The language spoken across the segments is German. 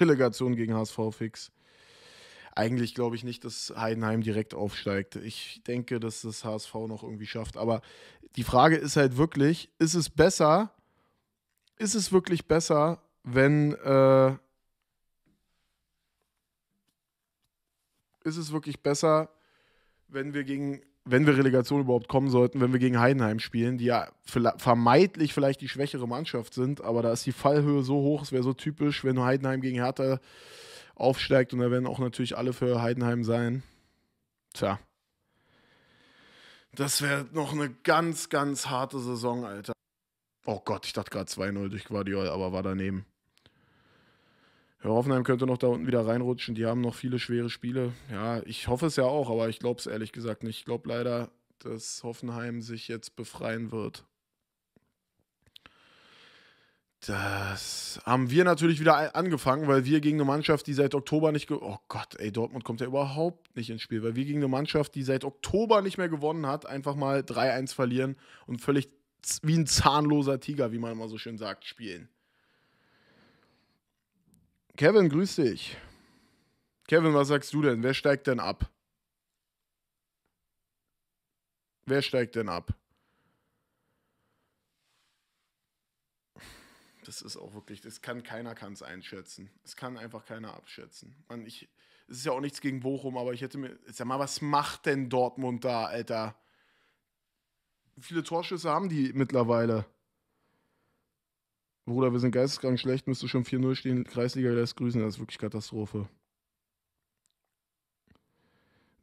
Relegation gegen HSV fix. Eigentlich glaube ich nicht, dass Heidenheim direkt aufsteigt. Ich denke, dass das HSV noch irgendwie schafft. Aber die Frage ist halt wirklich, ist es besser, ist es wirklich besser, wenn... Äh, ist es wirklich besser, wenn wir gegen wenn wir Relegation überhaupt kommen sollten, wenn wir gegen Heidenheim spielen, die ja vermeintlich vielleicht die schwächere Mannschaft sind, aber da ist die Fallhöhe so hoch, es wäre so typisch, wenn Heidenheim gegen Hertha aufsteigt und da werden auch natürlich alle für Heidenheim sein. Tja. Das wäre noch eine ganz, ganz harte Saison, Alter. Oh Gott, ich dachte gerade 2-0 durch Guardiol, aber war daneben. Ja, Hoffenheim könnte noch da unten wieder reinrutschen. Die haben noch viele schwere Spiele. Ja, ich hoffe es ja auch, aber ich glaube es ehrlich gesagt nicht. Ich glaube leider, dass Hoffenheim sich jetzt befreien wird. Das haben wir natürlich wieder angefangen, weil wir gegen eine Mannschaft, die seit Oktober nicht. Oh Gott, ey, Dortmund kommt ja überhaupt nicht ins Spiel, weil wir gegen eine Mannschaft, die seit Oktober nicht mehr gewonnen hat, einfach mal 3-1 verlieren und völlig wie ein zahnloser Tiger, wie man immer so schön sagt, spielen. Kevin, grüß dich. Kevin, was sagst du denn? Wer steigt denn ab? Wer steigt denn ab? Das ist auch wirklich, das kann keiner kann einschätzen. Es kann einfach keiner abschätzen. Man, ich, es ist ja auch nichts gegen Bochum, aber ich hätte mir, sag mal, was macht denn Dortmund da, Alter? Wie viele Torschüsse haben die mittlerweile? Bruder, wir sind geisteskrank schlecht, müsste schon 4-0 stehen. Kreisliga lässt grüßen, das ist wirklich Katastrophe.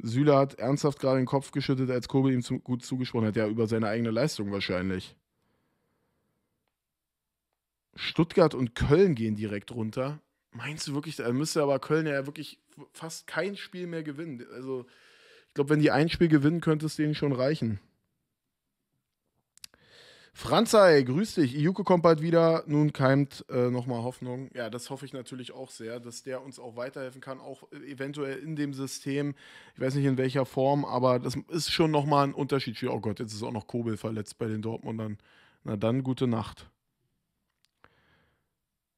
Süle hat ernsthaft gerade den Kopf geschüttet, als Kobel ihm zu, gut zugesprochen hat. Ja, über seine eigene Leistung wahrscheinlich. Stuttgart und Köln gehen direkt runter. Meinst du wirklich, da müsste aber Köln ja wirklich fast kein Spiel mehr gewinnen. Also, ich glaube, wenn die ein Spiel gewinnen, könnte es denen schon reichen. Franzai, grüß dich. Iuke kommt bald wieder. Nun keimt äh, nochmal Hoffnung. Ja, das hoffe ich natürlich auch sehr, dass der uns auch weiterhelfen kann, auch äh, eventuell in dem System. Ich weiß nicht in welcher Form, aber das ist schon nochmal ein Unterschied. Oh Gott, jetzt ist auch noch Kobel verletzt bei den Dortmundern. Na dann, gute Nacht.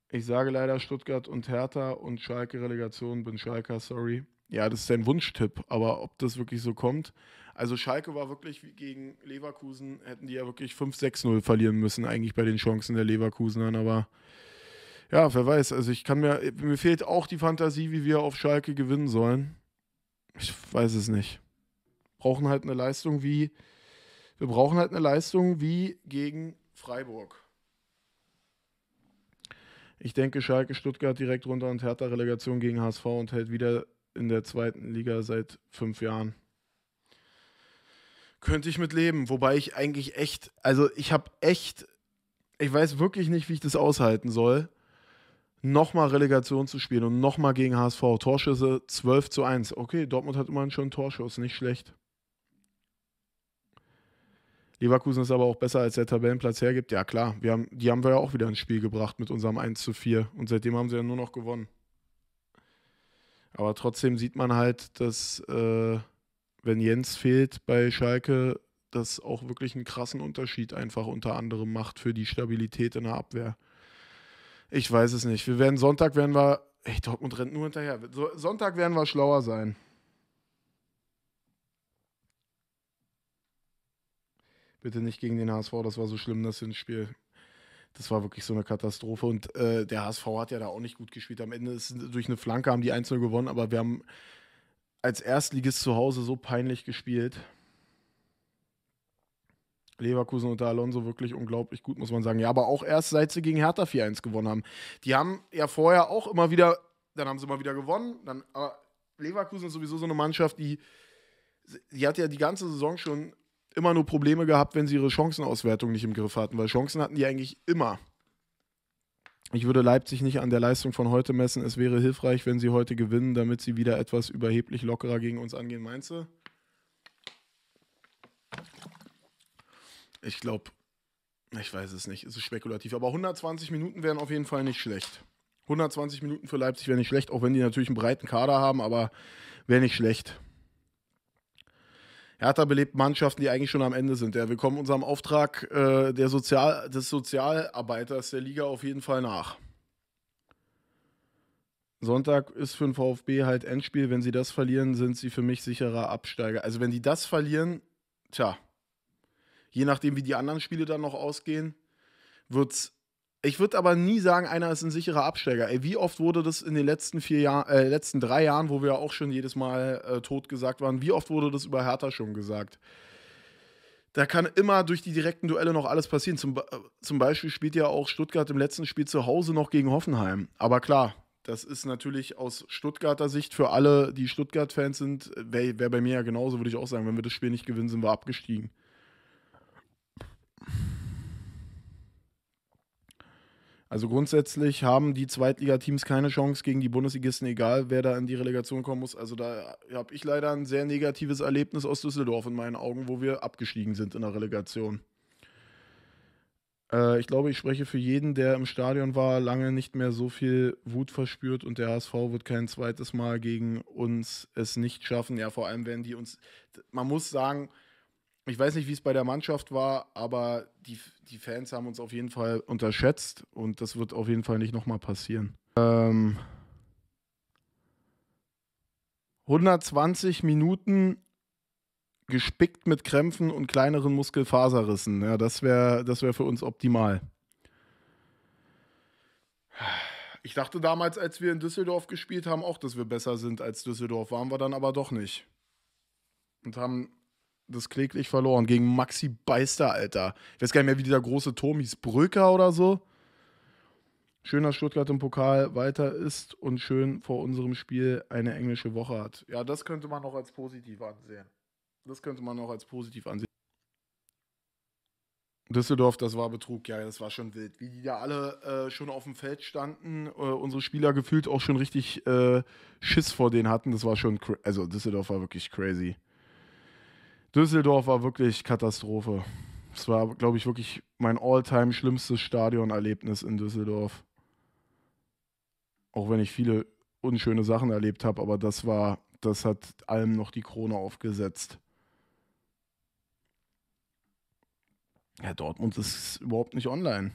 Ich sage leider Stuttgart und Hertha und Schalke Relegation, bin Schalker, sorry. Ja, das ist dein Wunschtipp, aber ob das wirklich so kommt. Also Schalke war wirklich gegen Leverkusen, hätten die ja wirklich 5-6-0 verlieren müssen, eigentlich bei den Chancen der Leverkusenern, aber ja, wer weiß. Also ich kann mir, mir fehlt auch die Fantasie, wie wir auf Schalke gewinnen sollen. Ich weiß es nicht. Brauchen halt eine Leistung wie, wir brauchen halt eine Leistung wie gegen Freiburg. Ich denke, Schalke Stuttgart direkt runter und Hertha Relegation gegen HSV und hält wieder in der zweiten Liga seit fünf Jahren könnte ich mit leben. Wobei ich eigentlich echt, also ich habe echt, ich weiß wirklich nicht, wie ich das aushalten soll, nochmal Relegation zu spielen und nochmal gegen HSV. Torschüsse 12 zu 1. Okay, Dortmund hat immerhin schon einen Torschuss, nicht schlecht. Leverkusen ist aber auch besser, als der Tabellenplatz hergibt. Ja, klar, wir haben, die haben wir ja auch wieder ins Spiel gebracht mit unserem 1 zu 4. Und seitdem haben sie ja nur noch gewonnen. Aber trotzdem sieht man halt, dass. Äh, wenn Jens fehlt bei Schalke, das auch wirklich einen krassen Unterschied einfach unter anderem macht für die Stabilität in der Abwehr. Ich weiß es nicht. Wir werden Sonntag werden wir. Ey, Dortmund rennt nur hinterher. Sonntag werden wir schlauer sein. Bitte nicht gegen den HSV, das war so schlimm, das Hinspiel. Das war wirklich so eine Katastrophe. Und äh, der HSV hat ja da auch nicht gut gespielt. Am Ende ist durch eine Flanke haben die 1 gewonnen, aber wir haben als Erstligist zu Hause so peinlich gespielt. Leverkusen unter Alonso wirklich unglaublich gut, muss man sagen. Ja, aber auch erst seit sie gegen Hertha 4-1 gewonnen haben. Die haben ja vorher auch immer wieder, dann haben sie mal wieder gewonnen. Dann, aber Leverkusen ist sowieso so eine Mannschaft, die, die hat ja die ganze Saison schon immer nur Probleme gehabt, wenn sie ihre Chancenauswertung nicht im Griff hatten, weil Chancen hatten die eigentlich immer ich würde Leipzig nicht an der Leistung von heute messen. Es wäre hilfreich, wenn sie heute gewinnen, damit sie wieder etwas überheblich lockerer gegen uns angehen. Meinst du? Ich glaube, ich weiß es nicht. Es ist spekulativ. Aber 120 Minuten wären auf jeden Fall nicht schlecht. 120 Minuten für Leipzig wäre nicht schlecht, auch wenn die natürlich einen breiten Kader haben, aber wäre nicht schlecht. Hertha belebt Mannschaften, die eigentlich schon am Ende sind. Ja, wir kommen unserem Auftrag äh, der Sozial des Sozialarbeiters der Liga auf jeden Fall nach. Sonntag ist für den VfB halt Endspiel. Wenn sie das verlieren, sind sie für mich sicherer Absteiger. Also wenn die das verlieren, tja, je nachdem, wie die anderen Spiele dann noch ausgehen, wird es ich würde aber nie sagen, einer ist ein sicherer Absteiger. Ey, wie oft wurde das in den letzten vier Jahren, äh, letzten drei Jahren, wo wir auch schon jedes Mal äh, tot gesagt waren, wie oft wurde das über Hertha schon gesagt? Da kann immer durch die direkten Duelle noch alles passieren. Zum, äh, zum Beispiel spielt ja auch Stuttgart im letzten Spiel zu Hause noch gegen Hoffenheim. Aber klar, das ist natürlich aus Stuttgarter Sicht für alle, die Stuttgart-Fans sind, äh, wäre wär bei mir ja genauso, würde ich auch sagen, wenn wir das Spiel nicht gewinnen, sind wir abgestiegen. Also grundsätzlich haben die Zweitligateams keine Chance gegen die Bundesligisten, egal wer da in die Relegation kommen muss. Also da habe ich leider ein sehr negatives Erlebnis aus Düsseldorf in meinen Augen, wo wir abgestiegen sind in der Relegation. Äh, ich glaube, ich spreche für jeden, der im Stadion war, lange nicht mehr so viel Wut verspürt und der HSV wird kein zweites Mal gegen uns es nicht schaffen. Ja, vor allem werden die uns, man muss sagen, ich weiß nicht, wie es bei der Mannschaft war, aber die, die Fans haben uns auf jeden Fall unterschätzt und das wird auf jeden Fall nicht nochmal passieren. Ähm, 120 Minuten gespickt mit Krämpfen und kleineren Muskelfaserrissen. Ja, das wäre das wär für uns optimal. Ich dachte damals, als wir in Düsseldorf gespielt haben, auch, dass wir besser sind als Düsseldorf. Waren wir dann aber doch nicht. Und haben das kläglich verloren gegen Maxi Beister, Alter. Ich weiß gar nicht mehr, wie dieser große Tom hieß, Brücker oder so. Schön, dass Stuttgart im Pokal weiter ist und schön vor unserem Spiel eine englische Woche hat. Ja, das könnte man noch als positiv ansehen. Das könnte man noch als positiv ansehen. Düsseldorf, das war Betrug, ja, das war schon wild. Wie die da alle äh, schon auf dem Feld standen, äh, unsere Spieler gefühlt auch schon richtig äh, Schiss vor denen hatten, das war schon, also Düsseldorf war wirklich crazy. Düsseldorf war wirklich Katastrophe. Es war, glaube ich, wirklich mein all-time schlimmstes Stadionerlebnis in Düsseldorf. Auch wenn ich viele unschöne Sachen erlebt habe, aber das war, das hat allem noch die Krone aufgesetzt. Ja, Dortmund ist überhaupt nicht online.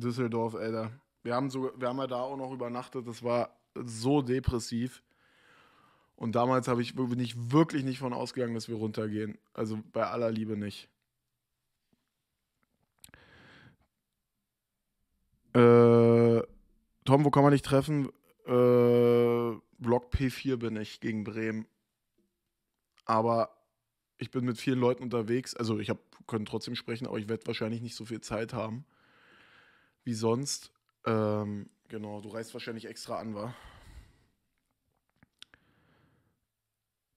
Düsseldorf, Alter. Wir haben, so, wir haben ja da auch noch übernachtet. Das war so depressiv. Und damals habe ich bin ich wirklich nicht von ausgegangen, dass wir runtergehen. Also bei aller Liebe nicht. Äh, Tom, wo kann man dich treffen? Äh, Block P4 bin ich gegen Bremen. Aber ich bin mit vielen Leuten unterwegs. Also ich hab, können trotzdem sprechen, aber ich werde wahrscheinlich nicht so viel Zeit haben wie sonst. Ähm, genau, du reißt wahrscheinlich extra an, war.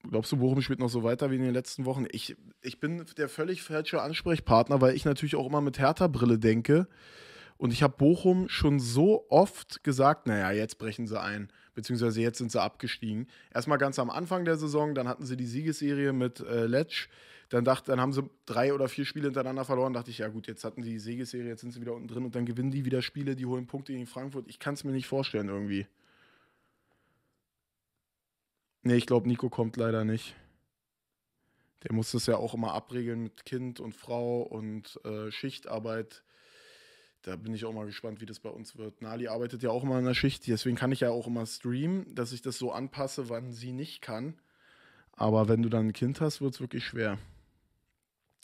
Glaubst du, Bochum spielt noch so weiter wie in den letzten Wochen? Ich, ich bin der völlig falsche Ansprechpartner, weil ich natürlich auch immer mit Hertha-Brille denke. Und ich habe Bochum schon so oft gesagt, naja, jetzt brechen sie ein beziehungsweise jetzt sind sie abgestiegen. Erstmal ganz am Anfang der Saison, dann hatten sie die Siegesserie mit äh, Letsch. Dann, dacht, dann haben sie drei oder vier Spiele hintereinander verloren. Dachte ich, ja gut, jetzt hatten sie die Siegesserie, jetzt sind sie wieder unten drin und dann gewinnen die wieder Spiele, die holen Punkte gegen Frankfurt. Ich kann es mir nicht vorstellen irgendwie. Nee, ich glaube, Nico kommt leider nicht. Der muss das ja auch immer abregeln mit Kind und Frau und äh, Schichtarbeit da bin ich auch mal gespannt, wie das bei uns wird. Nali arbeitet ja auch immer in der Schicht, deswegen kann ich ja auch immer streamen, dass ich das so anpasse, wann sie nicht kann. Aber wenn du dann ein Kind hast, wird es wirklich schwer.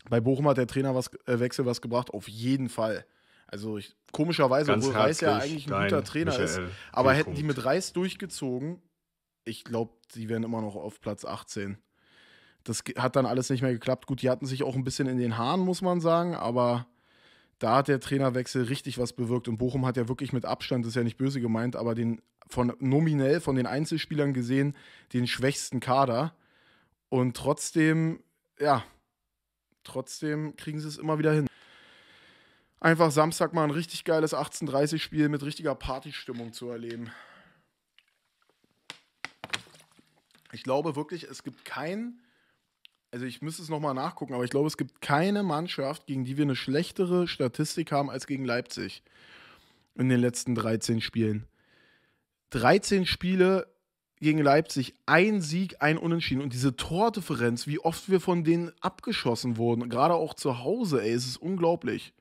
Bei Bochum hat der Trainerwechsel äh, was gebracht, auf jeden Fall. Also ich, komischerweise, Ganz obwohl Reis ja eigentlich ein guter Trainer Michael ist, aber hätten die mit Reis durchgezogen, ich glaube, die wären immer noch auf Platz 18. Das hat dann alles nicht mehr geklappt. Gut, die hatten sich auch ein bisschen in den Haaren, muss man sagen, aber da hat der Trainerwechsel richtig was bewirkt. Und Bochum hat ja wirklich mit Abstand, das ist ja nicht böse gemeint, aber den von nominell von den Einzelspielern gesehen, den schwächsten Kader. Und trotzdem, ja, trotzdem kriegen sie es immer wieder hin. Einfach Samstag mal ein richtig geiles 18:30-Spiel mit richtiger Partystimmung zu erleben. Ich glaube wirklich, es gibt keinen also ich müsste es nochmal nachgucken, aber ich glaube, es gibt keine Mannschaft, gegen die wir eine schlechtere Statistik haben als gegen Leipzig in den letzten 13 Spielen. 13 Spiele gegen Leipzig, ein Sieg, ein Unentschieden. Und diese Tordifferenz, wie oft wir von denen abgeschossen wurden, gerade auch zu Hause, ey, es ist unglaublich.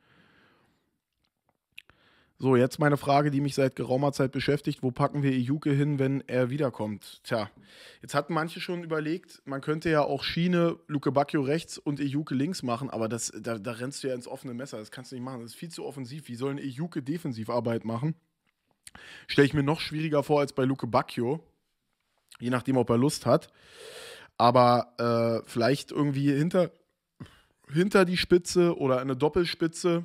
So, jetzt meine Frage, die mich seit geraumer Zeit beschäftigt. Wo packen wir Iuke hin, wenn er wiederkommt? Tja, jetzt hatten manche schon überlegt, man könnte ja auch Schiene, Luke Bacchio rechts und Iuke links machen, aber das, da, da, rennst du ja ins offene Messer. Das kannst du nicht machen. Das ist viel zu offensiv. Wie sollen ein Defensivarbeit machen? Stelle ich mir noch schwieriger vor als bei Luke Bacchio. Je nachdem, ob er Lust hat. Aber äh, vielleicht irgendwie hinter, hinter die Spitze oder eine Doppelspitze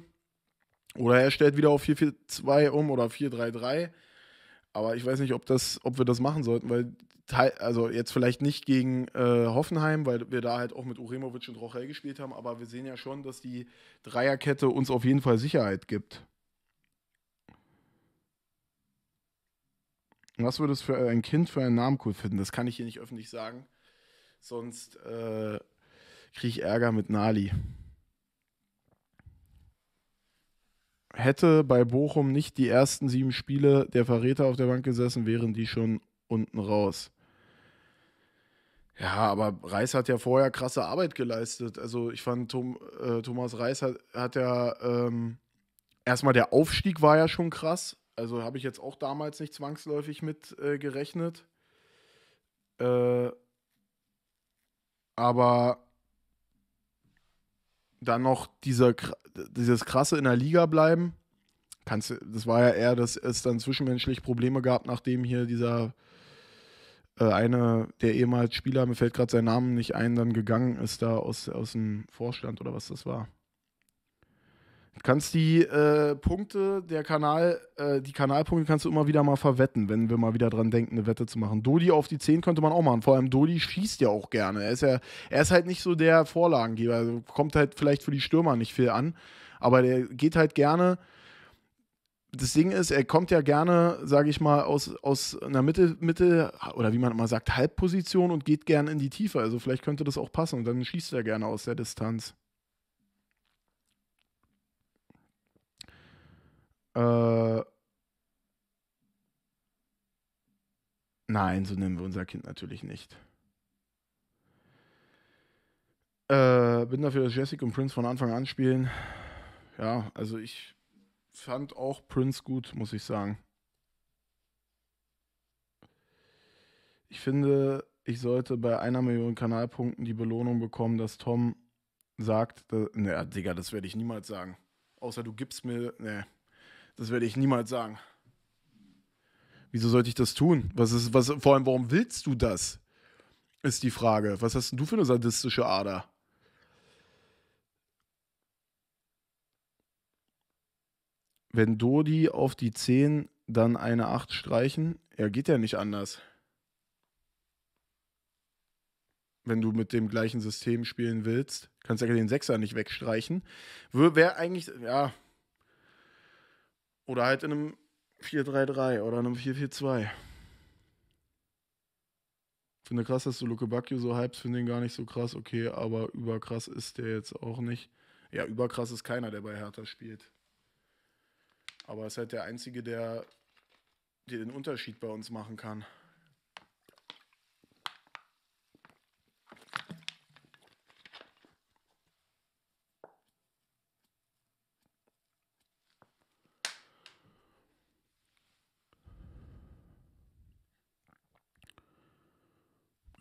oder er stellt wieder auf 4-4-2 um oder 4-3-3. Aber ich weiß nicht, ob, das, ob wir das machen sollten, weil also jetzt vielleicht nicht gegen äh, Hoffenheim, weil wir da halt auch mit Uremovic und Rochel gespielt haben, aber wir sehen ja schon, dass die Dreierkette uns auf jeden Fall Sicherheit gibt. Was würdest du für ein Kind für einen Namen cool finden? Das kann ich hier nicht öffentlich sagen. Sonst äh, kriege ich Ärger mit Nali. hätte bei Bochum nicht die ersten sieben Spiele der Verräter auf der Bank gesessen, wären die schon unten raus. Ja, aber Reis hat ja vorher krasse Arbeit geleistet. Also ich fand, Tom, äh, Thomas Reis hat, hat ja ähm, erstmal der Aufstieg war ja schon krass. Also habe ich jetzt auch damals nicht zwangsläufig mit äh, gerechnet. Äh, aber dann noch dieser, dieses krasse in der Liga bleiben. Kannst, das war ja eher, dass es dann zwischenmenschlich Probleme gab, nachdem hier dieser äh, eine der ehemals Spieler, mir fällt gerade sein Name nicht ein, dann gegangen ist da aus, aus dem Vorstand oder was das war. Du kannst die äh, Punkte der Kanal, äh, die Kanalpunkte kannst du immer wieder mal verwetten, wenn wir mal wieder dran denken, eine Wette zu machen. Dodi auf die 10 könnte man auch machen. Vor allem Dodi schießt ja auch gerne. Er ist ja, er ist halt nicht so der Vorlagengeber. Also kommt halt vielleicht für die Stürmer nicht viel an. Aber der geht halt gerne. Das Ding ist, er kommt ja gerne, sage ich mal, aus, aus einer Mitte, Mitte oder wie man immer sagt, Halbposition und geht gerne in die Tiefe. Also vielleicht könnte das auch passen und dann schießt er gerne aus der Distanz. Äh, nein, so nennen wir unser Kind natürlich nicht. Äh, bin dafür, dass Jessica und Prince von Anfang an spielen. Ja, also ich fand auch Prince gut, muss ich sagen. Ich finde, ich sollte bei einer Million Kanalpunkten die Belohnung bekommen, dass Tom sagt, naja, ne, Digga, das werde ich niemals sagen. Außer du gibst mir, ne, das werde ich niemals sagen. Wieso sollte ich das tun? Was ist, was, vor allem, warum willst du das? Ist die Frage. Was hast denn du für eine sadistische Ader? Wenn Dodi auf die 10 dann eine 8 streichen, er geht ja nicht anders. Wenn du mit dem gleichen System spielen willst, kannst du ja den 6er nicht wegstreichen. Wäre eigentlich, ja, oder halt in einem 4-3-3 oder einem 4-4-2. Finde krass, dass du Luke Bacchio so hypst, finde ihn gar nicht so krass, okay, aber überkrass ist der jetzt auch nicht. Ja, überkrass ist keiner, der bei Hertha spielt. Aber ist halt der Einzige, der, der den Unterschied bei uns machen kann.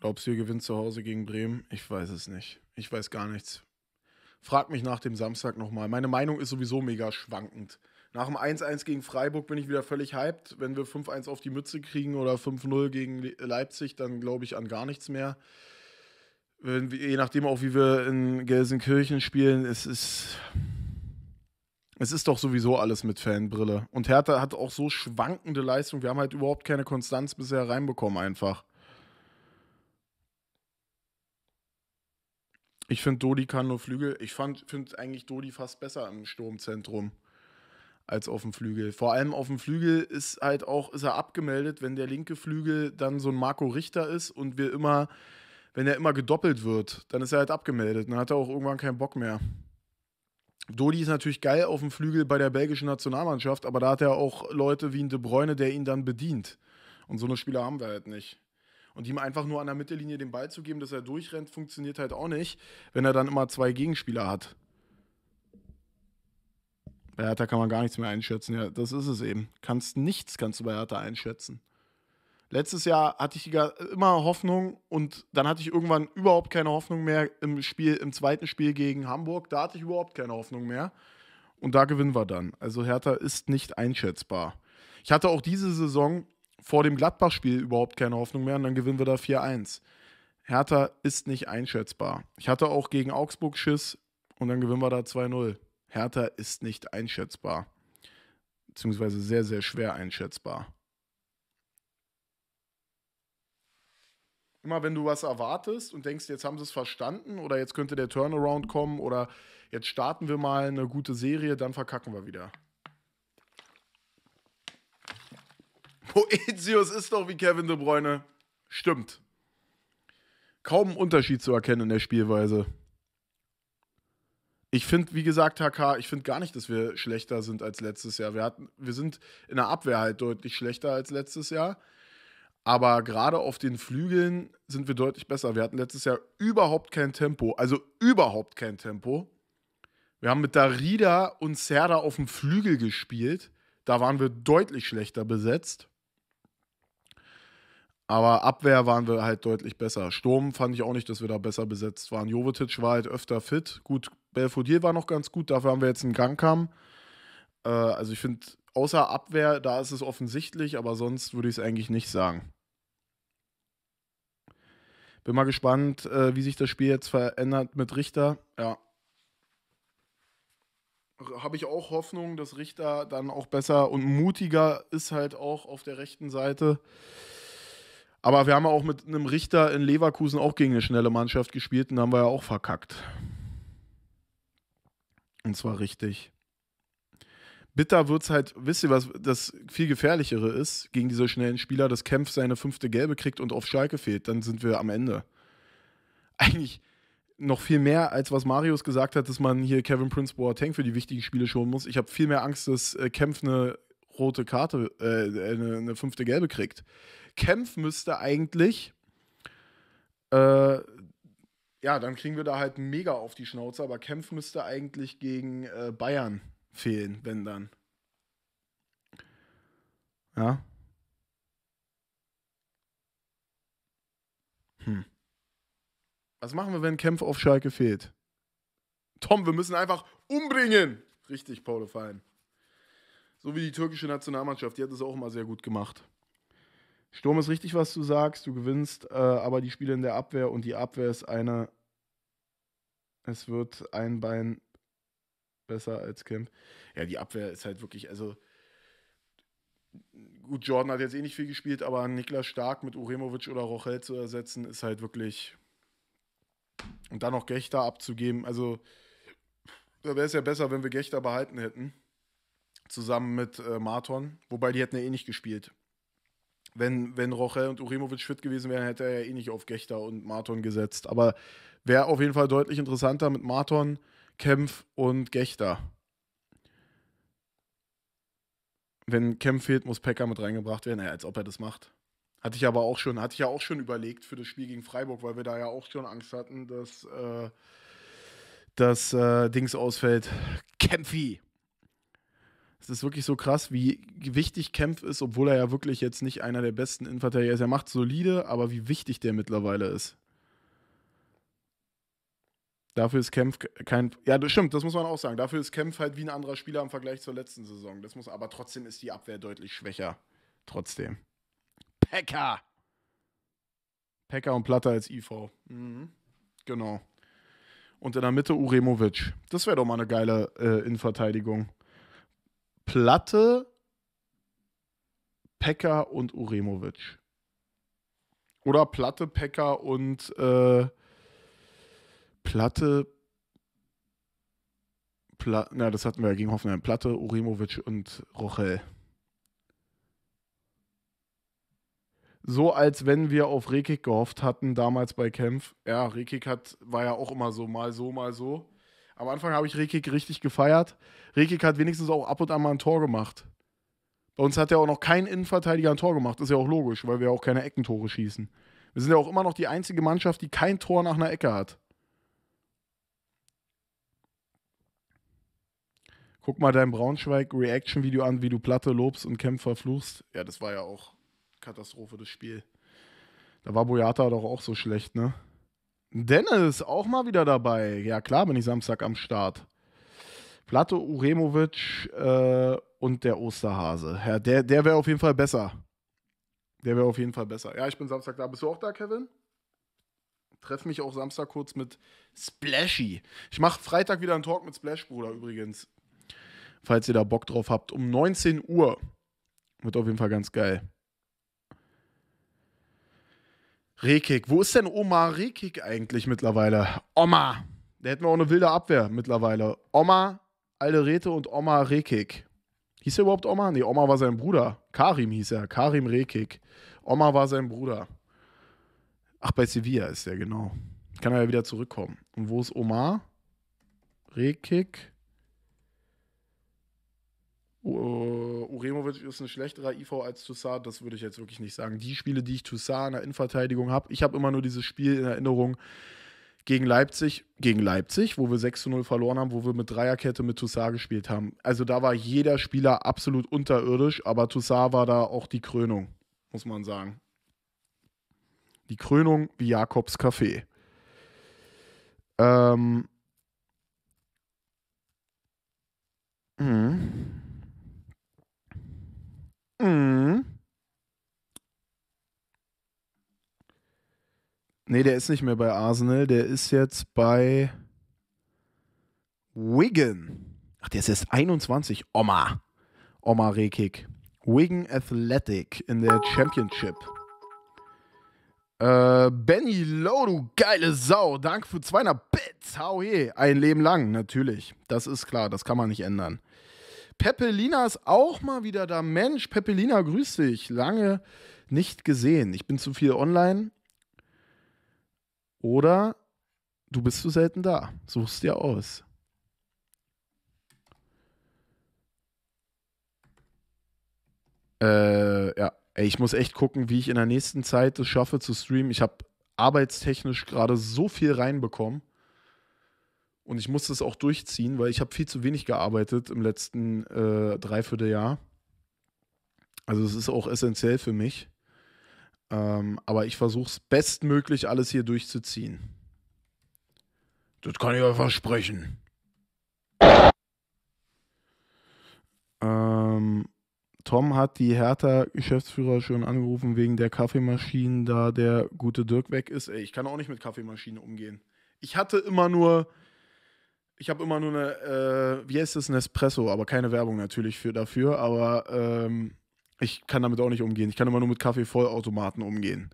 Glaubst du, ihr gewinnt zu Hause gegen Bremen? Ich weiß es nicht. Ich weiß gar nichts. Frag mich nach dem Samstag nochmal. Meine Meinung ist sowieso mega schwankend. Nach dem 1-1 gegen Freiburg bin ich wieder völlig hyped. Wenn wir 5-1 auf die Mütze kriegen oder 5-0 gegen Leipzig, dann glaube ich an gar nichts mehr. Wenn, je nachdem auch, wie wir in Gelsenkirchen spielen, es ist. Es ist doch sowieso alles mit Fanbrille. Und Hertha hat auch so schwankende Leistung. Wir haben halt überhaupt keine Konstanz bisher reinbekommen, einfach. Ich finde, Dodi kann nur Flügel. Ich finde eigentlich Dodi fast besser im Sturmzentrum als auf dem Flügel. Vor allem auf dem Flügel ist halt auch, ist er abgemeldet, wenn der linke Flügel dann so ein Marco Richter ist und wir immer, wenn er immer gedoppelt wird, dann ist er halt abgemeldet. Dann hat er auch irgendwann keinen Bock mehr. Dodi ist natürlich geil auf dem Flügel bei der belgischen Nationalmannschaft, aber da hat er auch Leute wie ein De Bruyne, der ihn dann bedient. Und so eine Spieler haben wir halt nicht. Und ihm einfach nur an der Mittellinie den Ball zu geben, dass er durchrennt, funktioniert halt auch nicht, wenn er dann immer zwei Gegenspieler hat. Bei Hertha kann man gar nichts mehr einschätzen. Ja, das ist es eben. Kannst nichts kannst du bei Hertha einschätzen. Letztes Jahr hatte ich immer Hoffnung und dann hatte ich irgendwann überhaupt keine Hoffnung mehr im Spiel, im zweiten Spiel gegen Hamburg. Da hatte ich überhaupt keine Hoffnung mehr. Und da gewinnen wir dann. Also Hertha ist nicht einschätzbar. Ich hatte auch diese Saison vor dem Gladbach-Spiel überhaupt keine Hoffnung mehr und dann gewinnen wir da 4-1. Hertha ist nicht einschätzbar. Ich hatte auch gegen Augsburg Schiss und dann gewinnen wir da 2-0. Hertha ist nicht einschätzbar. Beziehungsweise sehr, sehr schwer einschätzbar. Immer wenn du was erwartest und denkst, jetzt haben sie es verstanden oder jetzt könnte der Turnaround kommen oder jetzt starten wir mal eine gute Serie, dann verkacken wir wieder. Poetius ist doch wie Kevin De Bruyne. Stimmt. Kaum einen Unterschied zu erkennen in der Spielweise. Ich finde, wie gesagt, HK, ich finde gar nicht, dass wir schlechter sind als letztes Jahr. Wir, hatten, wir sind in der Abwehr halt deutlich schlechter als letztes Jahr. Aber gerade auf den Flügeln sind wir deutlich besser. Wir hatten letztes Jahr überhaupt kein Tempo. Also überhaupt kein Tempo. Wir haben mit Darida und Serda auf dem Flügel gespielt. Da waren wir deutlich schlechter besetzt. Aber Abwehr waren wir halt deutlich besser. Sturm fand ich auch nicht, dass wir da besser besetzt waren. Jovetic war halt öfter fit. Gut, Belfodil war noch ganz gut. Dafür haben wir jetzt einen Gangkamm. Äh, also ich finde, außer Abwehr, da ist es offensichtlich, aber sonst würde ich es eigentlich nicht sagen. Bin mal gespannt, äh, wie sich das Spiel jetzt verändert mit Richter. Ja. Habe ich auch Hoffnung, dass Richter dann auch besser und mutiger ist halt auch auf der rechten Seite. Aber wir haben ja auch mit einem Richter in Leverkusen auch gegen eine schnelle Mannschaft gespielt und haben wir ja auch verkackt. Und zwar richtig. Bitter wird es halt, wisst ihr, was das viel gefährlichere ist gegen diese schnellen Spieler, dass Kempf seine fünfte gelbe kriegt und auf Schalke fehlt, dann sind wir am Ende. Eigentlich noch viel mehr, als was Marius gesagt hat, dass man hier Kevin Prince Boateng für die wichtigen Spiele schonen muss. Ich habe viel mehr Angst, dass äh, Kempf eine rote Karte, äh, eine, eine fünfte gelbe kriegt. Kempf müsste eigentlich, äh, ja, dann kriegen wir da halt mega auf die Schnauze, aber Kempf müsste eigentlich gegen äh, Bayern fehlen, wenn dann. Ja. Hm. Was machen wir, wenn Kempf auf Schalke fehlt? Tom, wir müssen einfach umbringen. Richtig, Paulo Fein. So wie die türkische Nationalmannschaft, die hat das auch immer sehr gut gemacht. Sturm ist richtig, was du sagst, du gewinnst, äh, aber die Spiele in der Abwehr und die Abwehr ist eine, es wird ein Bein besser als Camp. Ja, die Abwehr ist halt wirklich, also gut, Jordan hat jetzt eh nicht viel gespielt, aber Niklas Stark mit Uremovic oder Rochel zu ersetzen, ist halt wirklich. Und dann noch Gechter abzugeben, also da wäre es ja besser, wenn wir Gechter behalten hätten zusammen mit äh, Marton, wobei die hätten ja eh nicht gespielt. Wenn, wenn Rochel und Uremovic fit gewesen wären, hätte er ja eh nicht auf Gechter und Marton gesetzt. Aber wäre auf jeden Fall deutlich interessanter mit Marton, Kempf und Gechter. Wenn Kempf fehlt, muss Pekka mit reingebracht werden, Naja, als ob er das macht. Hatte ich aber auch schon, hatte ich ja auch schon überlegt für das Spiel gegen Freiburg, weil wir da ja auch schon Angst hatten, dass äh, das äh, Dings ausfällt. Kempfi es ist wirklich so krass, wie wichtig Kempf ist, obwohl er ja wirklich jetzt nicht einer der besten Innenverteidiger ist. Er macht solide, aber wie wichtig der mittlerweile ist. Dafür ist Kempf kein. Ja, das stimmt, das muss man auch sagen. Dafür ist Kempf halt wie ein anderer Spieler im Vergleich zur letzten Saison. Das muss, aber trotzdem ist die Abwehr deutlich schwächer. Trotzdem. Pekka! Pekka und Platter als IV. Mhm. Genau. Und in der Mitte Uremovic. Das wäre doch mal eine geile äh, Innenverteidigung. Platte, Pekka und Uremovic. Oder Platte, Pekka und äh, Platte. Pla na, das hatten wir ja gegen Hoffenheim. Platte, Uremovic und Rochel. so, als wenn wir auf Rekik gehofft hatten, damals bei Kempf. Ja, Rekik hat, war ja auch immer so, mal so, mal so. Am Anfang habe ich Rekik richtig gefeiert. Rekik hat wenigstens auch ab und an mal ein Tor gemacht. Bei uns hat er auch noch kein Innenverteidiger ein Tor gemacht. Ist ja auch logisch, weil wir auch keine Eckentore schießen. Wir sind ja auch immer noch die einzige Mannschaft, die kein Tor nach einer Ecke hat. Guck mal dein Braunschweig-Reaction-Video an, wie du Platte lobst und Kämpfer fluchst. Ja, das war ja auch Katastrophe, das Spiel. Da war Boyata doch auch so schlecht, ne? Dennis auch mal wieder dabei. Ja, klar, bin ich Samstag am Start. Plato Uremovic äh, und der Osterhase. Ja, der der wäre auf jeden Fall besser. Der wäre auf jeden Fall besser. Ja, ich bin Samstag da. Bist du auch da, Kevin? Treff mich auch Samstag kurz mit Splashy. Ich mache Freitag wieder einen Talk mit Splash, Bruder, übrigens. Falls ihr da Bock drauf habt. Um 19 Uhr. Wird auf jeden Fall ganz geil. Rekik. Wo ist denn Omar Rekik eigentlich mittlerweile? Oma. Da hätten wir auch eine wilde Abwehr mittlerweile. Oma Alderete und Oma Rekik. Hieß er überhaupt Oma? Nee, Oma war sein Bruder. Karim hieß er. Karim Rekik. Oma war sein Bruder. Ach, bei Sevilla ist er, genau. Kann er ja wieder zurückkommen. Und wo ist Omar? Rekik? Uh, Uremovic ist ein schlechterer IV als Toussaint, das würde ich jetzt wirklich nicht sagen. Die Spiele, die ich Toussaint in der Innenverteidigung habe, ich habe immer nur dieses Spiel in Erinnerung gegen Leipzig, gegen Leipzig, wo wir 6 zu 0 verloren haben, wo wir mit Dreierkette mit Toussaint gespielt haben. Also da war jeder Spieler absolut unterirdisch, aber Toussaint war da auch die Krönung, muss man sagen. Die Krönung wie Jakobs Café. Ähm. Hm. Mhm. Nee, der ist nicht mehr bei Arsenal, der ist jetzt bei Wigan. Ach, der ist jetzt 21. Oma. Oma Rekik. Wigan Athletic in der Championship. Äh, Benny Low, du geile Sau. Danke für 200 Bits. Hau je. Eh. Ein Leben lang, natürlich. Das ist klar, das kann man nicht ändern. Peppelina ist auch mal wieder da. Mensch, Peppelina, grüß dich. Lange nicht gesehen. Ich bin zu viel online. Oder du bist zu selten da. Suchst dir aus. Äh, ja, Ey, ich muss echt gucken, wie ich in der nächsten Zeit es schaffe zu streamen. Ich habe arbeitstechnisch gerade so viel reinbekommen. Und ich musste es auch durchziehen, weil ich habe viel zu wenig gearbeitet im letzten äh, Dreivierteljahr. Also es ist auch essentiell für mich. Ähm, aber ich versuche es bestmöglich alles hier durchzuziehen. Das kann ich euch versprechen. Ähm, Tom hat die Hertha-Geschäftsführer schon angerufen wegen der Kaffeemaschinen, da der gute Dirk weg ist. Ey, ich kann auch nicht mit Kaffeemaschinen umgehen. Ich hatte immer nur ich habe immer nur eine, äh, wie heißt das, ein Espresso, aber keine Werbung natürlich für, dafür, aber ähm, ich kann damit auch nicht umgehen. Ich kann immer nur mit Kaffeevollautomaten umgehen.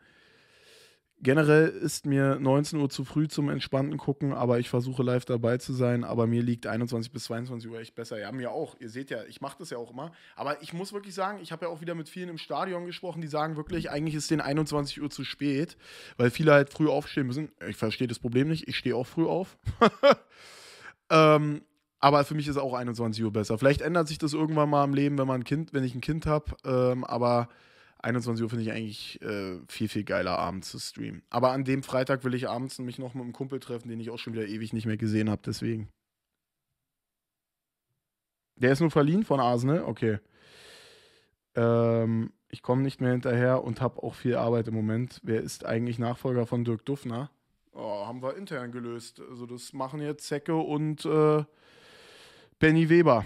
Generell ist mir 19 Uhr zu früh zum entspannten Gucken, aber ich versuche live dabei zu sein. Aber mir liegt 21 bis 22 Uhr echt besser. Ja, mir auch. Ihr seht ja, ich mache das ja auch immer. Aber ich muss wirklich sagen, ich habe ja auch wieder mit vielen im Stadion gesprochen, die sagen wirklich, eigentlich ist den 21 Uhr zu spät, weil viele halt früh aufstehen müssen. Ich verstehe das Problem nicht. Ich stehe auch früh auf. Ähm, aber für mich ist auch 21 Uhr besser. Vielleicht ändert sich das irgendwann mal im Leben, wenn man ein Kind, wenn ich ein Kind habe. Ähm, aber 21 Uhr finde ich eigentlich äh, viel, viel geiler, abends zu streamen. Aber an dem Freitag will ich abends mich noch mit einem Kumpel treffen, den ich auch schon wieder ewig nicht mehr gesehen habe, deswegen. Der ist nur verliehen von Arsenal? Okay. Ähm, ich komme nicht mehr hinterher und habe auch viel Arbeit im Moment. Wer ist eigentlich Nachfolger von Dirk Duffner? Oh, haben wir intern gelöst. Also das machen jetzt Zecke und äh, Benny Weber.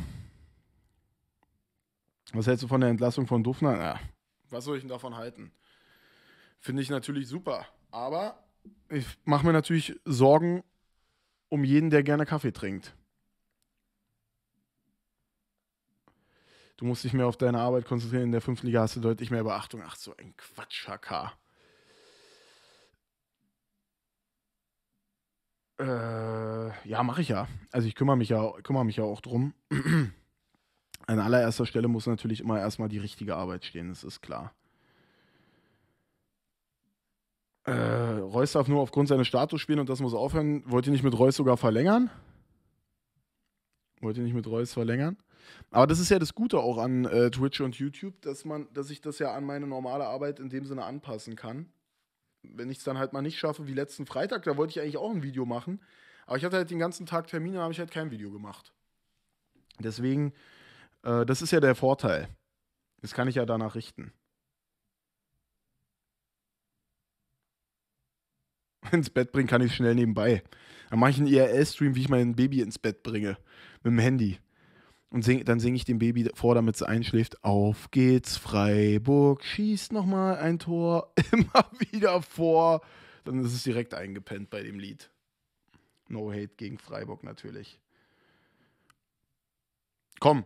Was hältst du von der Entlassung von Dufner? Ja, was soll ich denn davon halten? Finde ich natürlich super. Aber ich mache mir natürlich Sorgen um jeden, der gerne Kaffee trinkt. Du musst dich mehr auf deine Arbeit konzentrieren. In der fünften Liga hast du deutlich mehr Beachtung. Ach, so ein Quatsch, HK. Äh, ja, mache ich ja. Also ich kümmere mich ja, kümmere mich ja auch drum. An allererster Stelle muss natürlich immer erstmal die richtige Arbeit stehen, das ist klar. Äh, Reus darf nur aufgrund seines Status spielen und das muss aufhören. Wollt ihr nicht mit Reus sogar verlängern? Wollt ihr nicht mit Reus verlängern? Aber das ist ja das Gute auch an äh, Twitch und YouTube, dass man, dass ich das ja an meine normale Arbeit in dem Sinne anpassen kann wenn ich es dann halt mal nicht schaffe, wie letzten Freitag, da wollte ich eigentlich auch ein Video machen. Aber ich hatte halt den ganzen Tag Termine, da habe ich halt kein Video gemacht. Deswegen, äh, das ist ja der Vorteil. Das kann ich ja danach richten. Ins Bett bringen kann ich schnell nebenbei. Dann mache ich einen IRL-Stream, wie ich mein Baby ins Bett bringe. Mit dem Handy. Und sing, dann singe ich dem Baby vor, damit es einschläft. Auf geht's, Freiburg, schießt nochmal ein Tor, immer wieder vor. Dann ist es direkt eingepennt bei dem Lied. No Hate gegen Freiburg natürlich. Komm,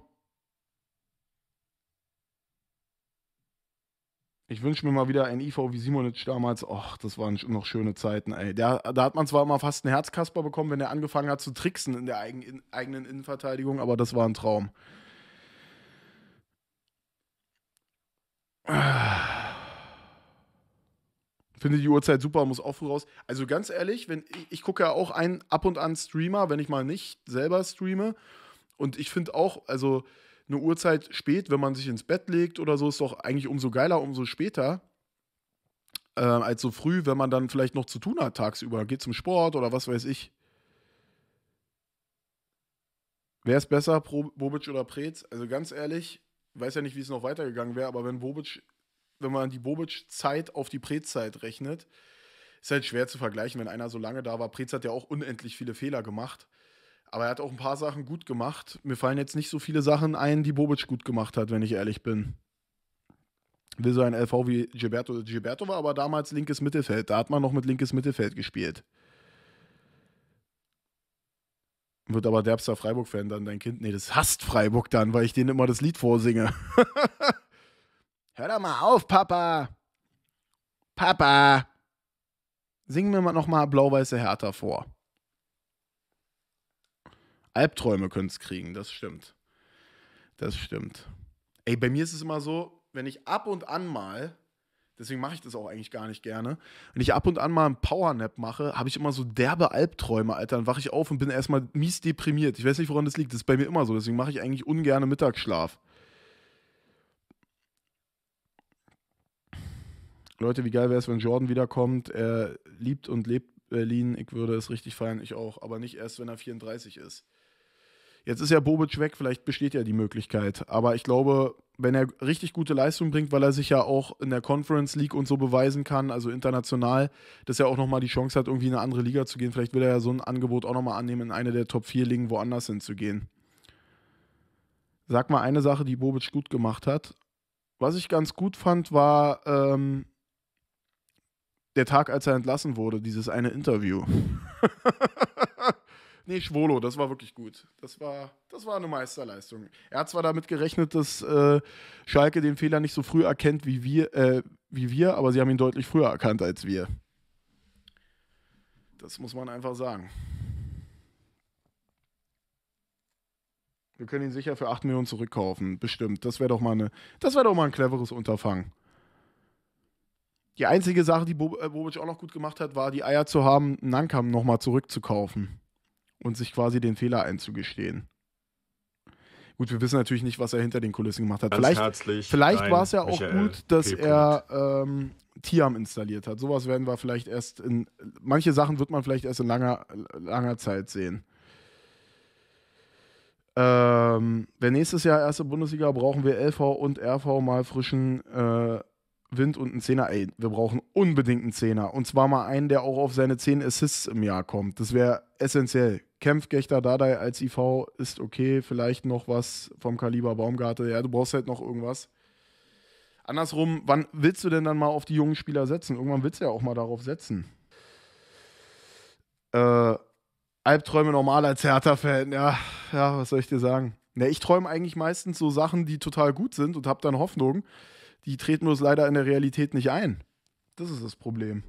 Ich wünsche mir mal wieder ein IV wie Simonic damals. Och, das waren noch schöne Zeiten, ey. Der, da hat man zwar immer fast einen Herzkasper bekommen, wenn er angefangen hat zu tricksen in der eigen, in, eigenen Innenverteidigung, aber das war ein Traum. Finde die Uhrzeit super, muss auch früh raus. Also ganz ehrlich, wenn ich, ich gucke ja auch einen ab und an Streamer, wenn ich mal nicht selber streame. Und ich finde auch, also eine Uhrzeit spät, wenn man sich ins Bett legt oder so, ist doch eigentlich umso geiler, umso später. Äh, als so früh, wenn man dann vielleicht noch zu tun hat tagsüber, geht zum Sport oder was weiß ich. Wer ist besser, Pro Bobic oder Preetz? Also ganz ehrlich, weiß ja nicht, wie es noch weitergegangen wäre, aber wenn Bobic, wenn man die Bobic-Zeit auf die Preetz-Zeit rechnet, ist halt schwer zu vergleichen, wenn einer so lange da war. Preetz hat ja auch unendlich viele Fehler gemacht. Aber er hat auch ein paar Sachen gut gemacht. Mir fallen jetzt nicht so viele Sachen ein, die Bobic gut gemacht hat, wenn ich ehrlich bin. Will so ein LV wie Gilberto. Gilberto war aber damals linkes Mittelfeld. Da hat man noch mit linkes Mittelfeld gespielt. Wird aber derbster Freiburg-Fan dann dein Kind. Nee, das hasst Freiburg dann, weil ich denen immer das Lied vorsinge. Hör doch mal auf, Papa. Papa. Singen wir mal nochmal Blau-Weiße Hertha vor. Albträume können es kriegen, das stimmt. Das stimmt. Ey, bei mir ist es immer so, wenn ich ab und an mal, deswegen mache ich das auch eigentlich gar nicht gerne, wenn ich ab und an mal einen Powernap mache, habe ich immer so derbe Albträume, Alter. Dann wache ich auf und bin erstmal mies deprimiert. Ich weiß nicht, woran das liegt. Das ist bei mir immer so. Deswegen mache ich eigentlich ungerne Mittagsschlaf. Leute, wie geil wäre es, wenn Jordan wiederkommt? Er liebt und lebt Berlin. Ich würde es richtig feiern, ich auch. Aber nicht erst, wenn er 34 ist. Jetzt ist ja Bobic weg, vielleicht besteht ja die Möglichkeit. Aber ich glaube, wenn er richtig gute Leistung bringt, weil er sich ja auch in der Conference League und so beweisen kann, also international, dass er auch nochmal die Chance hat, irgendwie in eine andere Liga zu gehen. Vielleicht will er ja so ein Angebot auch nochmal annehmen, in eine der Top 4 Ligen woanders hinzugehen. Sag mal eine Sache, die Bobic gut gemacht hat. Was ich ganz gut fand, war ähm, der Tag, als er entlassen wurde, dieses eine Interview. Nee, Schwolo, das war wirklich gut. Das war, das war eine Meisterleistung. Er hat zwar damit gerechnet, dass äh, Schalke den Fehler nicht so früh erkennt wie wir, äh, wie wir, aber sie haben ihn deutlich früher erkannt als wir. Das muss man einfach sagen. Wir können ihn sicher für 8 Millionen zurückkaufen, bestimmt. Das wäre doch, wär doch mal ein cleveres Unterfangen. Die einzige Sache, die äh, Bobic auch noch gut gemacht hat, war, die Eier zu haben, Nankam nochmal zurückzukaufen und sich quasi den Fehler einzugestehen. Gut, wir wissen natürlich nicht, was er hinter den Kulissen gemacht hat. Ganz vielleicht herzlich vielleicht war es ja auch Michael gut, dass er ähm, Tiam installiert hat. Sowas werden wir vielleicht erst in. Manche Sachen wird man vielleicht erst in langer, langer Zeit sehen. Ähm, wer nächstes Jahr erste Bundesliga brauchen wir LV und RV mal frischen äh, Wind und einen Zehner. Ey, wir brauchen unbedingt einen Zehner. Und zwar mal einen, der auch auf seine 10 Assists im Jahr kommt. Das wäre essentiell. Kempf, Dadai als IV ist okay. Vielleicht noch was vom Kaliber Baumgarte. Ja, du brauchst halt noch irgendwas. Andersrum, wann willst du denn dann mal auf die jungen Spieler setzen? Irgendwann willst du ja auch mal darauf setzen. Äh, Albträume normal als Hertha-Fan, ja, ja, was soll ich dir sagen? Ne, ich träume eigentlich meistens so Sachen, die total gut sind und habe dann Hoffnung. Die treten bloß leider in der Realität nicht ein. Das ist das Problem.